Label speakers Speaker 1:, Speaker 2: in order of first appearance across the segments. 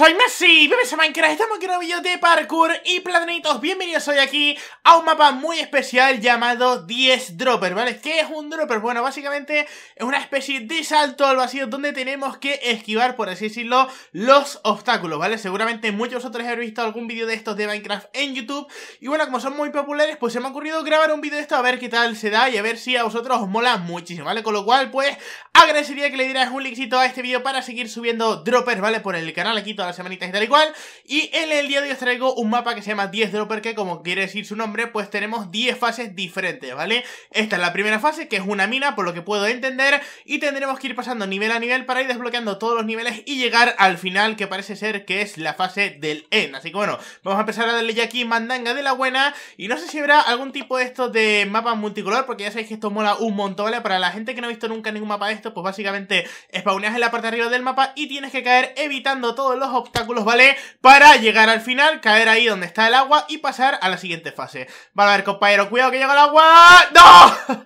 Speaker 1: soy Messi, bienvenidos a Minecraft, estamos aquí en un video de parkour y planetos. bienvenidos hoy aquí a un mapa muy especial llamado 10 Dropper, ¿vale? ¿Qué es un Dropper? Bueno, básicamente es una especie de salto al vacío donde tenemos que esquivar, por así decirlo, los obstáculos, ¿vale? Seguramente muchos de vosotros habéis visto algún vídeo de estos de Minecraft en YouTube y bueno, como son muy populares, pues se me ha ocurrido grabar un vídeo de esto a ver qué tal se da y a ver si a vosotros os mola muchísimo, ¿vale? Con lo cual, pues, agradecería que le dierais un likecito a este vídeo para seguir subiendo Droppers, ¿vale? Por el canal aquí todavía semanitas y tal y Y en el día de hoy os traigo un mapa que se llama 10 de Dropper, que como quiere decir su nombre, pues tenemos 10 fases diferentes, ¿vale? Esta es la primera fase, que es una mina, por lo que puedo entender, y tendremos que ir pasando nivel a nivel para ir desbloqueando todos los niveles y llegar al final, que parece ser que es la fase del end. Así que bueno, vamos a empezar a darle ya aquí mandanga de la buena, y no sé si habrá algún tipo de esto de mapa multicolor, porque ya sabéis que esto mola un montón, ¿vale? Para la gente que no ha visto nunca ningún mapa de esto, pues básicamente spawneas en la parte de arriba del mapa y tienes que caer evitando todos los obstáculos, ¿vale? Para llegar al final, caer ahí donde está el agua y pasar a la siguiente fase. Vale, a ver, compañero, cuidado que llega el agua. ¡No!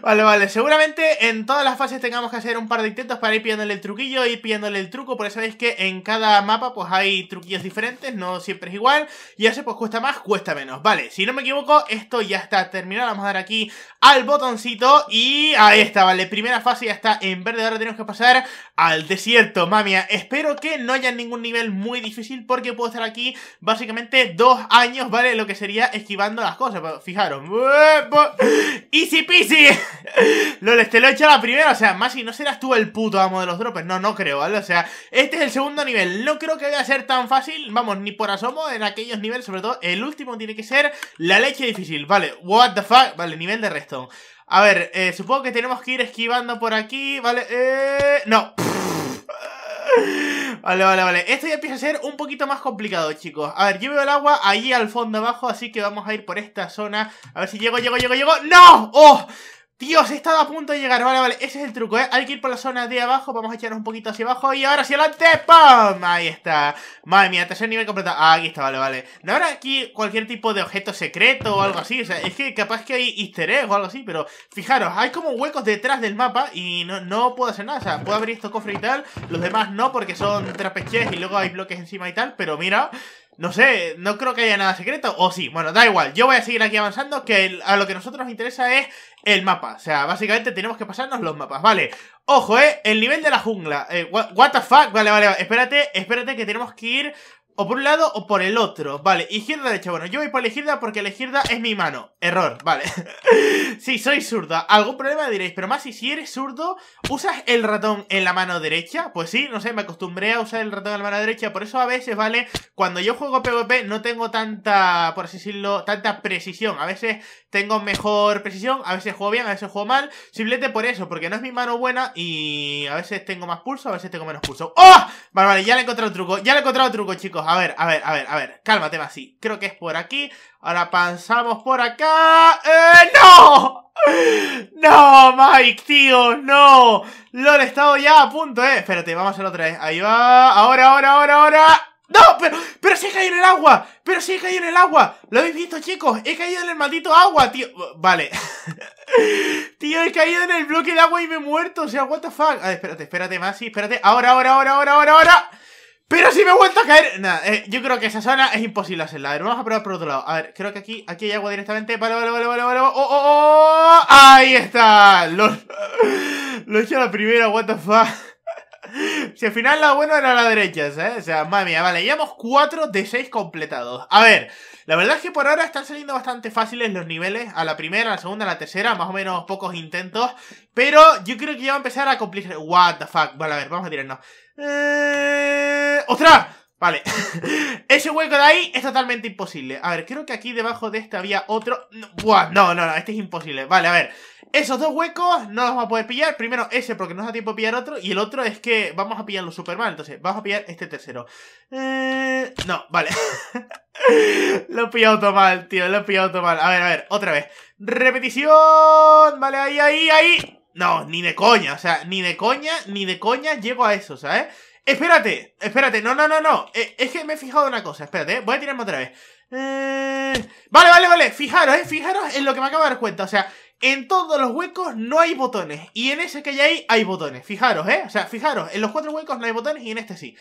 Speaker 1: Vale, vale. Seguramente en todas las fases tengamos que hacer un par de intentos para ir pillándole el truquillo, ir pillándole el truco. porque sabéis que en cada mapa pues hay truquillos diferentes, no siempre es igual. Y hace pues cuesta más, cuesta menos. Vale, si no me equivoco, esto ya está terminado. Vamos a dar aquí al botoncito y ahí está, vale. Primera fase ya está en verde. Ahora tenemos que pasar al desierto, mamia. Espero que no haya ningún nivel muy difícil porque puedo estar aquí básicamente dos años, ¿vale? Lo que sería esquivando las cosas. Fijaros. Easy peasy. Loles, te lo he hecho a la primera. O sea, Masi, ¿no serás tú el puto amo de los droppers? No, no creo, ¿vale? O sea, este es el segundo nivel. No creo que vaya a ser tan fácil, vamos, ni por asomo en aquellos niveles. Sobre todo, el último tiene que ser la leche difícil. Vale, what the fuck. Vale, nivel de resto, A ver, eh, supongo que tenemos que ir esquivando por aquí, ¿vale? Eh, no. Vale, vale, vale. Esto ya empieza a ser un poquito más complicado, chicos. A ver, yo veo el agua allí al fondo abajo, así que vamos a ir por esta zona. A ver si llego, llego, llego, llego. ¡No! ¡Oh! Dios, estado a punto de llegar. Vale, vale, ese es el truco, ¿eh? Hay que ir por la zona de abajo. Vamos a echar un poquito hacia abajo. Y ahora hacia adelante. ¡Pum! Ahí está. Madre mía, tercer nivel completo. Ah, aquí está, vale, vale. No habrá aquí cualquier tipo de objeto secreto o algo así. O sea, es que capaz que hay easter eggs o algo así. Pero fijaros, hay como huecos detrás del mapa y no, no puedo hacer nada. O sea, puedo abrir estos cofres y tal. Los demás no porque son trapeches y luego hay bloques encima y tal. Pero mira... No sé, no creo que haya nada secreto. O sí, bueno, da igual. Yo voy a seguir aquí avanzando, que a lo que a nosotros nos interesa es el mapa. O sea, básicamente tenemos que pasarnos los mapas, ¿vale? Ojo, ¿eh? El nivel de la jungla. Eh, what, the fuck? Vale, vale, vale. Espérate, espérate que tenemos que ir o por un lado o por el otro. Vale, izquierda, derecha. Bueno, yo voy por la izquierda porque la izquierda es mi mano. Error, vale. si soy zurda, algún problema diréis. Pero más si eres zurdo, ¿usas el ratón en la mano derecha? Pues sí, no sé, me acostumbré a usar el ratón en la mano derecha. Por eso a veces, ¿vale? Cuando yo juego PvP no tengo tanta, por así decirlo, tanta precisión. A veces tengo mejor precisión, a veces juego bien, a veces juego mal. Simplemente por eso, porque no es mi mano buena y a veces tengo más pulso, a veces tengo menos pulso. ¡Oh! Vale, vale, ya le he encontrado el truco. Ya le he encontrado el truco, chicos a ver, a ver, a ver, a ver. Cálmate, Masi. Creo que es por aquí. Ahora pasamos por acá. ¡Eh, no! ¡No, Mike, tío! ¡No! Lo he estado ya a punto, eh. Espérate, vamos a hacerlo otra vez. Ahí va. Ahora, ahora, ahora, ahora. ¡No! ¡Pero, pero sí he caído en el agua! ¡Pero sí he caído en el agua! ¿Lo habéis visto, chicos? ¡He caído en el maldito agua, tío! Vale. tío, he caído en el bloque de agua y me he muerto. O sea, what the fuck. A ver, espérate, espérate, Masi, espérate. Ahora, ahora, ahora, ahora, ahora, ahora. ¡Pero si me he vuelto a caer! Nada, eh, yo creo que esa zona es imposible hacerla. A ver, vamos a probar por otro lado. A ver, creo que aquí, aquí hay agua directamente. Vale, vale, vale, vale, vale. ¡Oh, oh, oh! ahí está! Lo, he hecho a la primera, what the fuck. Si al final la buena era la derecha, ¿eh? O sea, madre vale, llevamos 4 de 6 completados. A ver, la verdad es que por ahora están saliendo bastante fáciles los niveles. A la primera, a la segunda, a la tercera, más o menos pocos intentos. Pero yo creo que ya va a empezar a complicar. What the fuck. Vale, a ver, vamos a tirarnos. Eh... ¡Ostras! Vale. Ese hueco de ahí es totalmente imposible. A ver, creo que aquí debajo de este había otro... buah, no, no, no, este es imposible. Vale, a ver. Esos dos huecos no los vamos a poder pillar. Primero ese porque no nos da tiempo pillar otro. Y el otro es que vamos a pillarlo súper mal. Entonces, vamos a pillar este tercero. Eh... No, vale. lo he pillado todo mal, tío. Lo he pillado todo mal. A ver, a ver, otra vez. Repetición. Vale, ahí, ahí, ahí. No, ni de coña. O sea, ni de coña, ni de coña llego a eso, ¿sabes? Espérate, espérate, no, no, no, no. Eh, es que me he fijado una cosa, espérate, eh, voy a tirarme otra vez. Eh, vale, vale, vale, fijaros, eh, fijaros en lo que me acabo de dar cuenta. O sea, en todos los huecos no hay botones. Y en ese que ya hay, hay botones. Fijaros, eh. O sea, fijaros, en los cuatro huecos no hay botones y en este sí.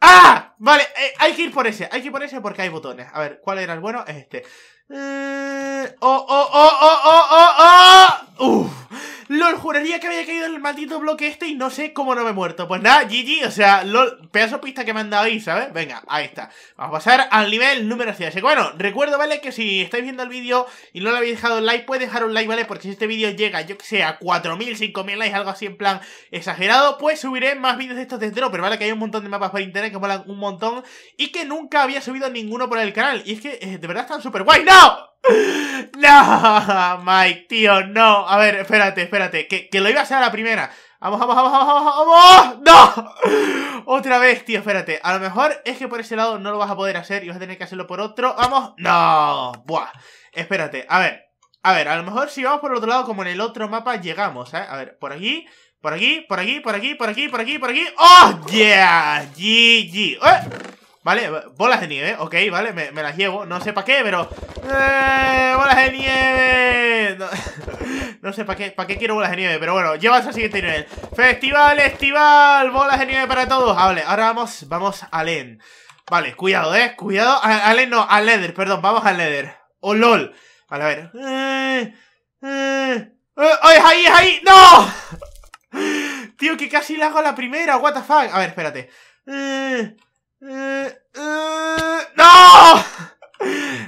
Speaker 1: ¡Ah! Vale, hay que ir por ese, hay que ir por ese porque hay botones. A ver, ¿cuál era el bueno? Es este. ¡Oh, oh, oh, oh, oh, oh, oh! ¡Uf! LOL, juraría que había caído en el maldito bloque este y no sé cómo no me he muerto. Pues nada, GG, o sea, LOL, pedazo pista que me han dado ahí, ¿sabes? Venga, ahí está. Vamos a pasar al nivel número 7. bueno, recuerdo, ¿vale? Que si estáis viendo el vídeo y no le habéis dejado un like, puedes dejar un like, ¿vale? Porque si este vídeo llega, yo que sé, a 4.000, 5.000 likes, algo así en plan exagerado, pues subiré más vídeos de estos de entero, pero vale que hay un montón de mapas por internet que molan un montón y que nunca había subido ninguno por el canal. Y es que eh, de verdad están súper guay. ¡No! No, Mike, tío, no. A ver, espérate, espérate. Que, lo iba a hacer a la primera. Vamos, vamos, vamos, vamos, vamos. ¡No! Otra vez, tío, espérate. A lo mejor es que por ese lado no lo vas a poder hacer y vas a tener que hacerlo por otro. ¡Vamos! ¡No! Buah. Espérate, a ver. A ver, a lo mejor si vamos por el otro lado, como en el otro mapa, llegamos, ¿eh? A ver, por aquí, por aquí, por aquí, por aquí, por aquí, por aquí, por aquí. ¡Oh, yeah! GG. ¿Eh? Vale, bolas de nieve, ok, vale, me, me las llevo. No sé para qué, pero ¡Eh! ¡Bolas de nieve! No, sé para qué, para qué quiero bolas de nieve, pero bueno, llevas al siguiente nivel. ¡Festival, estival! ¡Bolas de nieve para todos! Ah, vale, ahora vamos, vamos a Len. Vale, cuidado, ¿eh? Cuidado. A, Len no, a Leather, perdón, vamos a Leather. ¡Oh, lol! Vale, a ver. ¡Eh! ¡Eh! ¡Eh! ¡Oh, es ahí, es ahí! ¡No! Tío, que casi la hago la primera, what the fuck. A ver, espérate. ¡Eh! ¡Eh! ¡Eh! ¡No!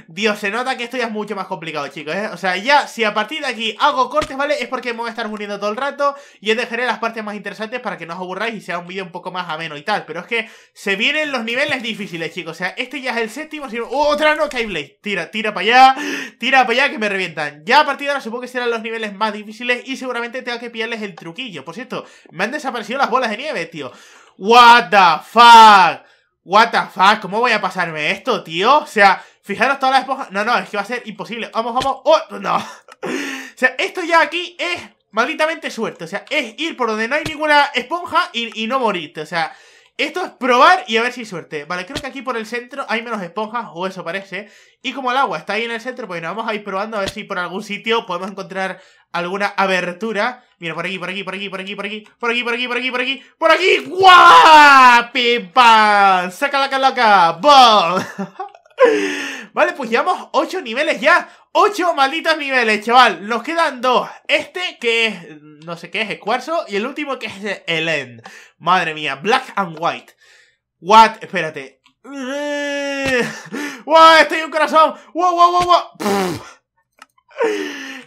Speaker 1: Dios, se nota que esto ya es mucho más complicado, chicos, ¿eh? O sea, ya, si a partir de aquí hago cortes, ¿vale? Es porque me voy a estar muriendo todo el rato y os dejaré las partes más interesantes para que no os aburráis y sea un vídeo un poco más ameno y tal. Pero es que se vienen los niveles difíciles, chicos. O sea, este ya es el séptimo. Sino... ¡Oh, ¡Otra no! Blade! Tira, tira para allá, tira para allá que me revientan. Ya a partir de ahora supongo que serán los niveles más difíciles y seguramente tenga que pillarles el truquillo. Por cierto, me han desaparecido las bolas de nieve, tío. ¡What the fuck! ¿What the fuck? ¿Cómo voy a pasarme esto, tío? O sea... Fijaros todas las esponjas. No, no, es que va a ser imposible. Vamos, vamos. ¡Oh! No. o sea, esto ya aquí es malditamente suerte. O sea, es ir por donde no hay ninguna esponja y, no morirte. O sea, esto es probar y a ver si hay suerte. Vale, creo que aquí por el centro hay menos esponjas, o eso parece. Y como el agua está ahí en el centro, pues bueno, vamos a ir probando a ver si por algún sitio podemos encontrar alguna abertura. Mira, por aquí, por aquí, por aquí, por aquí, por aquí, por aquí, por aquí, por aquí, por aquí, por aquí. ¡Guau! ¡Pim, pam! ¡Saca la calaca! Vale, pues llevamos ocho niveles ya. Ocho malditos niveles, chaval. Nos quedan dos. Este que es, no sé qué es, cuarzo Y el último que es el end. Madre mía, black and white. What? Espérate. ¡Wow! Estoy un corazón. ¡Wow, wow, wow, wow!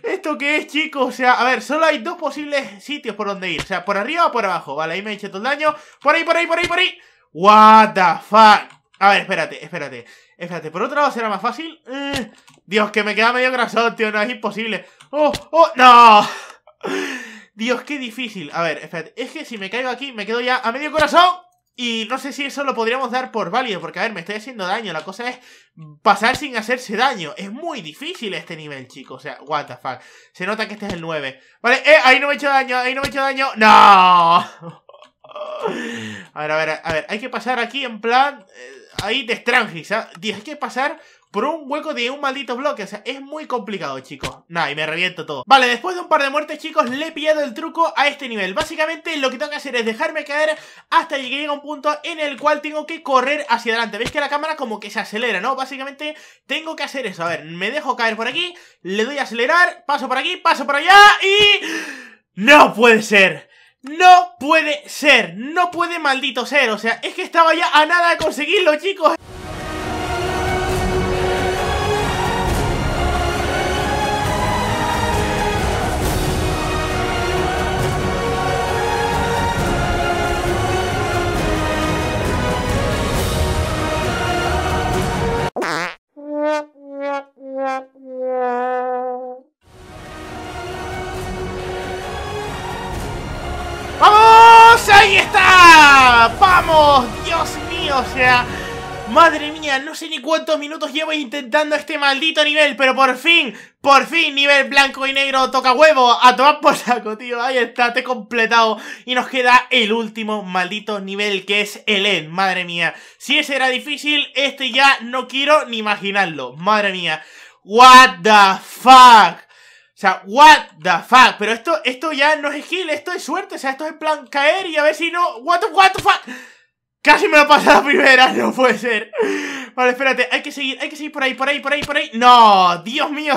Speaker 1: ¿Esto qué es, chicos? O sea, a ver, solo hay dos posibles sitios por donde ir. O sea, por arriba o por abajo. Vale, ahí me he hecho todo el daño. Por ahí, por ahí, por ahí, por ahí. What the fuck? A ver, espérate, espérate. Espérate, por otro lado será más fácil. Eh, Dios, que me queda medio corazón, tío. No, es imposible. ¡Oh! ¡Oh! ¡No! Dios, qué difícil. A ver, espérate. Es que si me caigo aquí, me quedo ya a medio corazón. Y no sé si eso lo podríamos dar por válido. Porque, a ver, me estoy haciendo daño. La cosa es pasar sin hacerse daño. Es muy difícil este nivel, chicos. O sea, what the fuck. Se nota que este es el 9. Vale, eh, ahí no me he hecho daño, ahí no me he hecho daño. ¡No! A ver, a ver, a ver. Hay que pasar aquí en plan. Eh, ahí de ¿sabes? ¿ah? Hay que pasar por un hueco de un maldito bloque. O sea, es muy complicado, chicos. Nah, y me reviento todo. Vale, después de un par de muertes, chicos, le he pillado el truco a este nivel. Básicamente, lo que tengo que hacer es dejarme caer hasta que llegue a un punto en el cual tengo que correr hacia adelante. ¿Veis que la cámara como que se acelera, no? Básicamente, tengo que hacer eso. A ver, me dejo caer por aquí, le doy a acelerar, paso por aquí, paso por allá y... ¡No puede ser! No puede ser, no puede maldito ser, o sea, es que estaba ya a nada de conseguirlo, chicos. ¡Ahí está! ¡Vamos! ¡Dios mío! O sea, madre mía, no sé ni cuántos minutos llevo intentando este maldito nivel, pero por fin, por fin, nivel blanco y negro toca huevo. A tomar por saco, tío. Ahí está, te he completado. Y nos queda el último maldito nivel, que es el en Madre mía. Si ese era difícil, este ya no quiero ni imaginarlo. Madre mía. What the fuck? O sea, what the fuck. Pero esto, esto ya no es skill, esto es suerte. O sea, esto es en plan caer y a ver si no. What the, what the fuck. Casi me lo pasado a la primera, no puede ser. Vale, espérate, hay que seguir, hay que seguir por ahí, por ahí, por ahí, por ahí. No, Dios mío.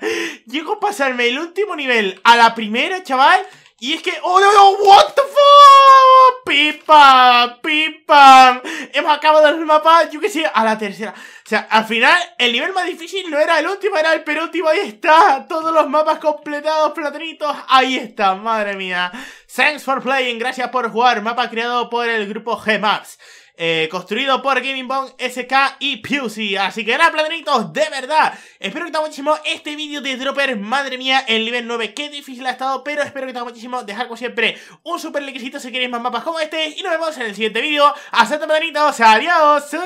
Speaker 1: llego a pasarme el último nivel a la primera, chaval. Y es que. ¡Oh, no, no! ¡What pipa, pipa. Hemos acabado el mapa, yo que sé, a la tercera. O sea, al final, el nivel más difícil no era el último, era el penúltimo. Ahí está. Todos los mapas completados, platinitos. Ahí está, madre mía. Thanks for playing. Gracias por jugar. Mapa creado por el grupo Gmaps eh, construido por Gaming Bomb, SK y Pusey. Así que nada, planeritos, de verdad. Espero que te haya muchísimo este vídeo de Dropper. Madre mía, el nivel 9, qué difícil ha estado, pero espero que te haya muchísimo. Dejar como siempre un super likecito si queréis más mapas como este. Y nos vemos en el siguiente vídeo. Hasta planeritos, adiós.